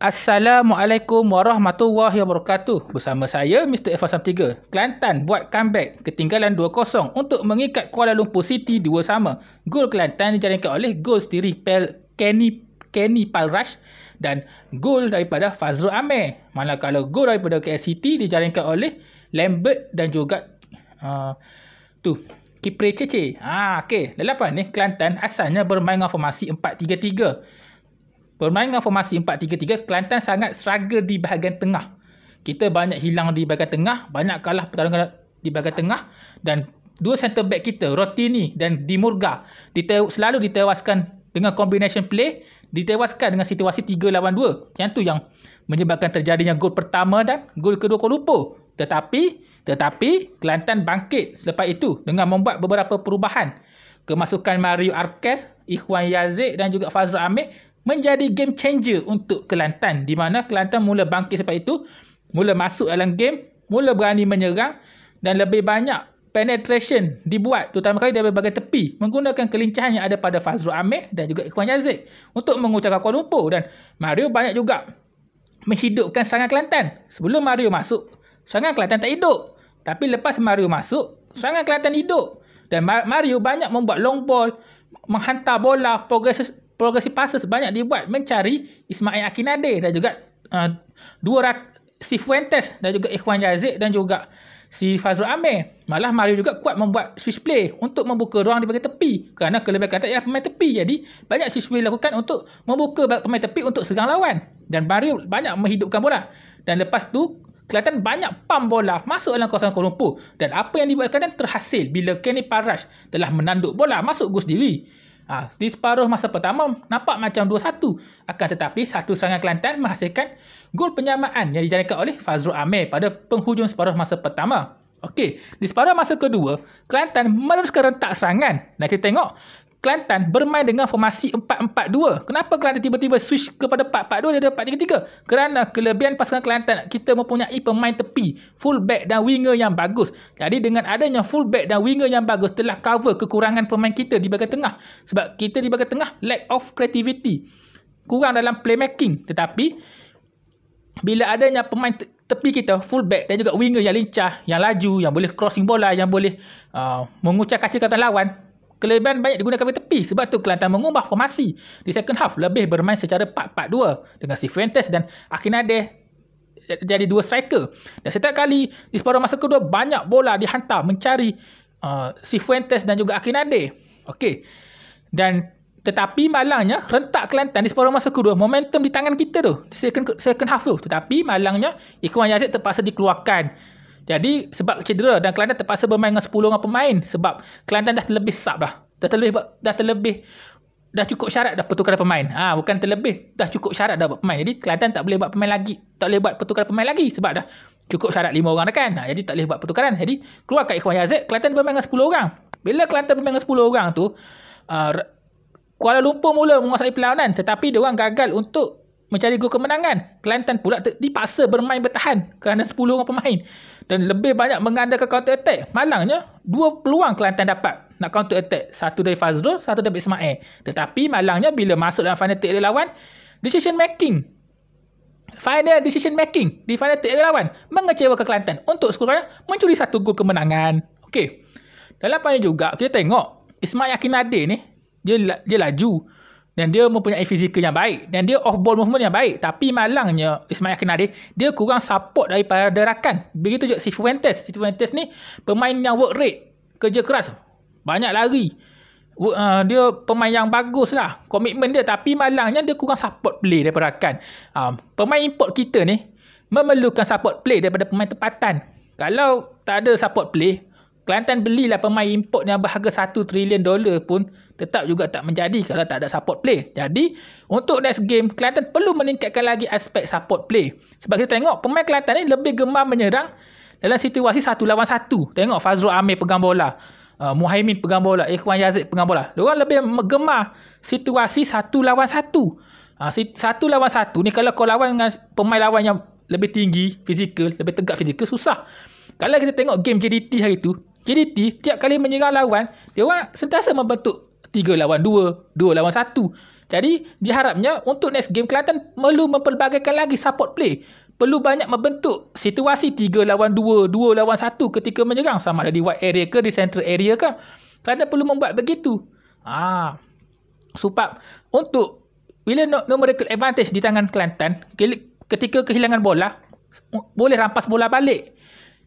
Assalamualaikum warahmatullahi wabarakatuh. Bersama saya Mr. F13. Kelantan buat comeback ketinggalan 2-0 untuk mengikat Kuala Lumpur City dua sama. Gol Kelantan dijaringkan oleh gol sendiri Pel Kenny Kenny Palrush dan gol daripada Fazrul Amir. Manakala gol daripada KL City dijaringkan oleh Lambert dan juga uh, tu Kipre Cece. Ah, okay. Lepas ni, Kelantan asalnya bermain dengan formasi 4-3-3. Bermain dengan formasi 4-3-3, Kelantan sangat struggle di bahagian tengah. Kita banyak hilang di bahagian tengah, banyak kalah pertarungan di bahagian tengah dan dua center back kita, Rotini dan Dimurga, selalu ditewaskan dengan combination play, ditewaskan dengan situasi 3 lawan 2. Yang tu yang menyebabkan terjadinya gol pertama dan gol kedua Kuala Lumpur. Tetapi, tetapi Kelantan bangkit selepas itu dengan membuat beberapa perubahan. Kemasukan Mario Arkes, Ikhwan Yazid dan juga Fazrul Amir menjadi game changer untuk Kelantan di mana Kelantan mula bangkit sebab itu mula masuk dalam game mula berani menyerang dan lebih banyak penetration dibuat terutama kali dari berbagai tepi menggunakan kelincahan yang ada pada Fazrul Amir dan juga Ikhwan Yazid untuk mengucapkan Kuala Lumpur dan Mario banyak juga menghidupkan serangan Kelantan sebelum Mario masuk serangan Kelantan tak hidup tapi lepas Mario masuk serangan Kelantan hidup dan Mario banyak membuat long ball menghantar bola progress progresi pasal sebanyak dibuat mencari Ismail Akinade dan juga uh, dua rak- si Fuentes dan juga Ikhwan Yazid dan juga si Fazrul Amir. Malah Mario juga kuat membuat switch play untuk membuka ruang di bagian tepi kerana kelebihan kata ialah pemain tepi. Jadi banyak switch play lakukan untuk membuka pemain tepi untuk serang lawan dan Mario banyak menghidupkan bola. Dan lepas tu kelihatan banyak pam bola masuk dalam kawasan Kuala Lumpur dan apa yang dibuatkan terhasil bila Kenny Parash telah menanduk bola masuk gol sendiri. Ha, di separuh masa pertama, nampak macam 2-1. Akan tetapi, satu serangan Kelantan menghasilkan gol penyamaan yang dijalankan oleh Fazrul Amir pada penghujung separuh masa pertama. Okey, di separuh masa kedua, Kelantan meneruskan rentak serangan. Dan kita tengok, Kelantan bermain dengan formasi 4-4-2. Kenapa Kelantan tiba-tiba switch kepada 4-4-2 daripada 4-3-3? Kerana kelebihan pasukan Kelantan, kita mempunyai pemain tepi, fullback dan winger yang bagus. Jadi dengan adanya fullback dan winger yang bagus telah cover kekurangan pemain kita di bahagian tengah. Sebab kita di bahagian tengah lack of creativity. Kurang dalam playmaking. Tetapi bila adanya pemain te- tepi kita fullback dan juga winger yang lincah, yang laju, yang boleh crossing bola, yang boleh uh, mengucap kaca kata lawan, Kelebihan banyak digunakan dari tepi sebab tu Kelantan mengubah formasi di second half lebih bermain secara 4-4-2 dengan Sifuentes dan Akinade jadi dua striker. Dan setiap kali di separuh masa kedua banyak bola dihantar mencari uh, Sifuentes dan juga Akinade. Okey. Dan tetapi malangnya rentak Kelantan di separuh masa kedua momentum di tangan kita tu di second, second half tu. Tetapi malangnya Ikhwan Yazid terpaksa dikeluarkan jadi sebab cedera dan Kelantan terpaksa bermain dengan 10 orang pemain sebab Kelantan dah terlebih sub dah. Dah terlebih dah terlebih dah cukup syarat dah pertukaran pemain. Ha, bukan terlebih, dah cukup syarat dah buat pemain. Jadi Kelantan tak boleh buat pemain lagi, tak boleh buat pertukaran pemain lagi sebab dah cukup syarat 5 orang dah kan. Ha, jadi tak boleh buat pertukaran. Jadi keluar kat Ikhwan Yazid, Kelantan bermain dengan 10 orang. Bila Kelantan bermain dengan 10 orang tu, uh, Kuala Lumpur mula menguasai perlawanan tetapi dia orang gagal untuk mencari gol kemenangan. Kelantan pula dipaksa bermain bertahan kerana 10 orang pemain dan lebih banyak mengandalkan counter attack. Malangnya, dua peluang Kelantan dapat nak counter attack. Satu dari Fazrul, satu dari Ismail. Tetapi malangnya bila masuk dalam final take dia lawan, decision making. Final decision making di final take dia lawan mengecewakan Kelantan untuk sekurang mencuri satu gol kemenangan. Okey. Dalam final juga kita tengok Ismail Yakin Adil ni dia dia laju. Dan dia mempunyai fizikal yang baik. Dan dia off-ball movement yang baik. Tapi malangnya Ismail Kenari, dia kurang support daripada rakan. Begitu juga si Fuentes. Si Fuentes ni pemain yang work rate. Kerja keras. Banyak lari. Uh, dia pemain yang bagus lah. Komitmen dia. Tapi malangnya dia kurang support play daripada rakan. Um, pemain import kita ni memerlukan support play daripada pemain tempatan. Kalau tak ada support play, Kelantan belilah pemain import yang berharga 1 trilion dolar pun tetap juga tak menjadi kalau tak ada support play. Jadi, untuk next game, Kelantan perlu meningkatkan lagi aspek support play. Sebab kita tengok, pemain Kelantan ni lebih gemar menyerang dalam situasi satu lawan satu. Tengok Fazrul Amir pegang bola. Uh, Muhaimin pegang bola. Ikhwan Yazid pegang bola. Mereka lebih gemar situasi satu lawan satu. Uh, ah, situ, lawan satu ni kalau kau lawan dengan pemain lawan yang lebih tinggi, fizikal, lebih tegak fizikal, susah. Kalau kita tengok game JDT hari tu, JDT tiap kali menyerang lawan, dia orang sentiasa membentuk 3 lawan 2, 2 lawan 1. Jadi, diharapnya untuk next game Kelantan perlu memperbagaikan lagi support play. Perlu banyak membentuk situasi 3 lawan 2, 2 lawan 1 ketika menyerang sama ada di wide area ke di central area ke. Kelantan perlu membuat begitu. Ah. Ha. Supap untuk bila numerical advantage di tangan Kelantan ketika kehilangan bola boleh rampas bola balik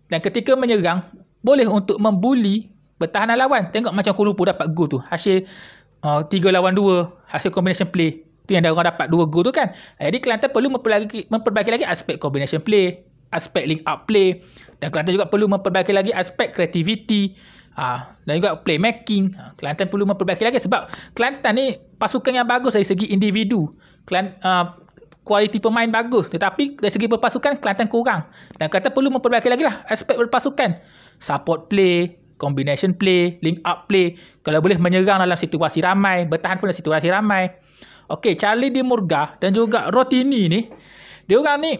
dan ketika menyerang boleh untuk membuli pertahanan lawan. Tengok macam Kuala Lumpur dapat gol tu. Hasil uh, 3 lawan 2, hasil combination play. Tu yang orang dapat 2 gol tu kan. Jadi eh, Kelantan perlu memperbaiki, memperbaiki lagi aspek combination play, aspek link up play. Dan Kelantan juga perlu memperbaiki lagi aspek kreativiti. Ha, ah, dan juga playmaking ha, Kelantan perlu memperbaiki lagi Sebab Kelantan ni Pasukan yang bagus Dari segi individu Kelant, uh, ah, kualiti pemain bagus tetapi dari segi perpasukan Kelantan kurang dan kata perlu memperbaiki lagi lah aspek perpasukan, support play combination play link up play kalau boleh menyerang dalam situasi ramai bertahan pun dalam situasi ramai ok Charlie Di dan juga Rotini ni dia orang ni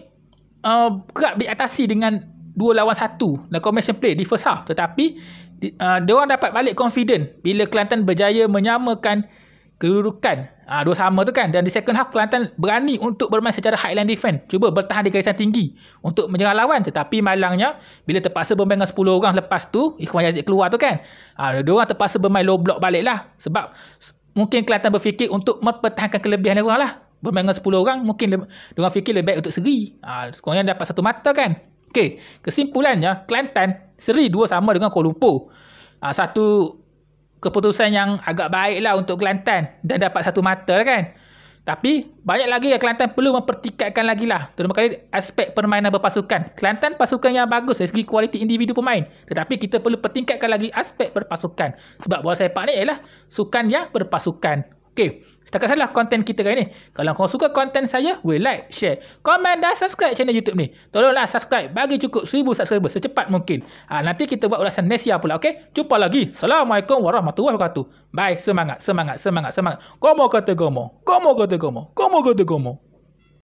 uh, kerap diatasi dengan dua lawan satu, dan combination play di first half tetapi uh, dia orang dapat balik confident bila Kelantan berjaya menyamakan kedudukan ha, dua sama tu kan dan di second half Kelantan berani untuk bermain secara high line defense cuba bertahan di garisan tinggi untuk menyerang lawan tetapi malangnya bila terpaksa bermain dengan 10 orang lepas tu Ikhwan Yazid keluar tu kan ha, dia orang terpaksa bermain low block balik lah sebab mungkin Kelantan berfikir untuk mempertahankan kelebihan dia orang lah bermain dengan 10 orang mungkin dia orang fikir lebih baik untuk seri ha, ah, sekurangnya dapat satu mata kan Okey, kesimpulannya Kelantan seri dua sama dengan Kuala Lumpur. Ha, satu keputusan yang agak baik lah untuk Kelantan dan dapat satu mata lah kan. Tapi banyak lagi yang Kelantan perlu mempertingkatkan lagi lah. Terutama kali aspek permainan berpasukan. Kelantan pasukan yang bagus dari segi kualiti individu pemain. Tetapi kita perlu pertingkatkan lagi aspek berpasukan. Sebab bola sepak ni ialah sukan yang berpasukan. Okey. Setakat salah konten kita kali ni. Kalau kau suka konten saya, boleh like, share, komen dan subscribe channel YouTube ni. Tolonglah subscribe. Bagi cukup 1000 subscriber secepat mungkin. Ha, nanti kita buat ulasan Nesia pula, okey? Jumpa lagi. Assalamualaikum warahmatullahi wabarakatuh. Bye. Semangat, semangat, semangat, semangat. Gomo kata gomo. Gomo kata gomo. Gomo kata gomo.